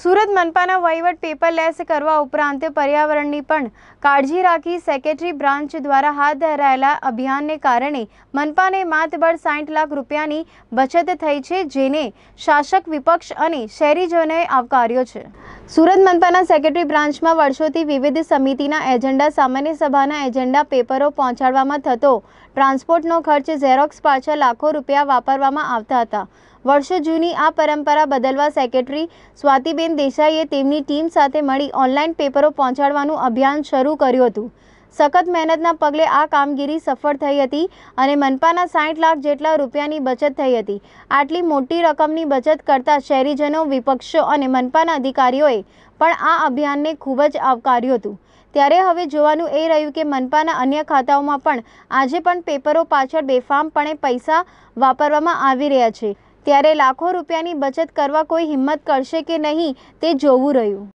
સુરત મનપાના વહીવટ પેપરલેસ કરવા ઉપરાંત પર્યાવરણની પણ કાળજી રાખી સેક્રેટરી બ્રાન્ચ દ્વારા હાથ ધરાયેલા અભિયાનને કારણે મનપાને માતબળ સાઠ લાખ રૂપિયાની બચત થઈ છે જેને શાસક વિપક્ષ અને શહેરીજનોએ આવકાર્યો છે સુરત મનપાના સેક્રેટરી બ્રાન્ચમાં વર્ષોથી વિવિધ સમિતિના એજન્ડા સામાન્ય સભાના એજન્ડા પેપરો પહોંચાડવામાં થતો ટ્રાન્સપોર્ટનો ખર્ચ ઝેરોક્સ પાછળ લાખો રૂપિયા વાપરવામાં આવતા હતા વર્ષો જૂની આ પરંપરા બદલવા સેક્રેટરી સ્વાતિબેન દેસાઈએ તેમની ટીમ સાથે મળી ઓનલાઈન પેપરો પહોંચાડવાનું અભિયાન શરૂ કર્યું હતું સખત મહેનતના પગલે આ કામગીરી સફળ થઈ હતી અને મનપાના સાઠ લાખ જેટલા રૂપિયાની બચત થઈ હતી આટલી મોટી રકમની બચત કરતા શહેરીજનો વિપક્ષો અને મનપાના અધિકારીઓએ પણ આ અભિયાનને ખૂબ જ આવકાર્યું હતું ત્યારે હવે જોવાનું એ રહ્યું કે મનપાના અન્ય ખાતાઓમાં પણ આજે પણ પેપરો પાછળ બેફામપણે પૈસા વાપરવામાં આવી રહ્યા છે ત્યારે લાખો રૂપિયાની બચત કરવા કોઈ હિંમત કરશે કે નહીં તે જોવું રહ્યું